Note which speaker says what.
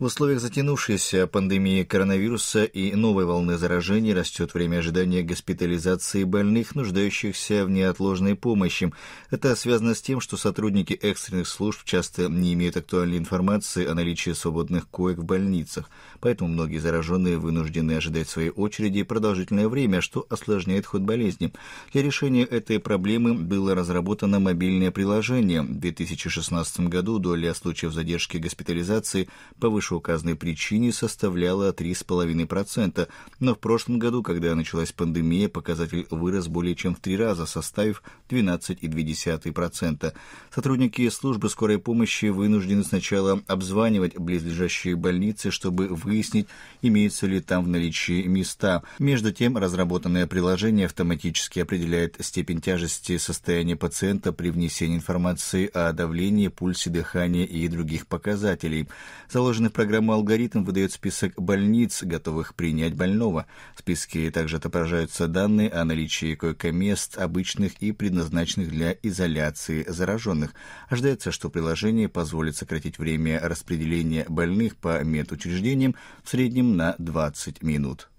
Speaker 1: В условиях затянувшейся пандемии коронавируса и новой волны заражений растет время ожидания госпитализации больных, нуждающихся в неотложной помощи. Это связано с тем, что сотрудники экстренных служб часто не имеют актуальной информации о наличии свободных коек в больницах, поэтому многие зараженные вынуждены ожидать своей очереди продолжительное время, что осложняет ход болезни. Для решения этой проблемы было разработано мобильное приложение. В 2016 году доля случаев задержки госпитализации повыше выше указанной причине составляла 3,5%, но в прошлом году, когда началась пандемия, показатель вырос более чем в три раза, составив 12,2%. Сотрудники службы скорой помощи вынуждены сначала обзванивать близлежащие больницы, чтобы выяснить, имеются ли там в наличии места. Между тем, разработанное приложение автоматически определяет степень тяжести состояния пациента при внесении информации о давлении, пульсе, дыхании и других показателей. Заложены в программу алгоритм выдает список больниц, готовых принять больного. В списке также отображаются данные о наличии койко-мест, обычных и предназначенных для изоляции зараженных. Ожидается, что приложение позволит сократить время распределения больных по медучреждениям в среднем на 20 минут.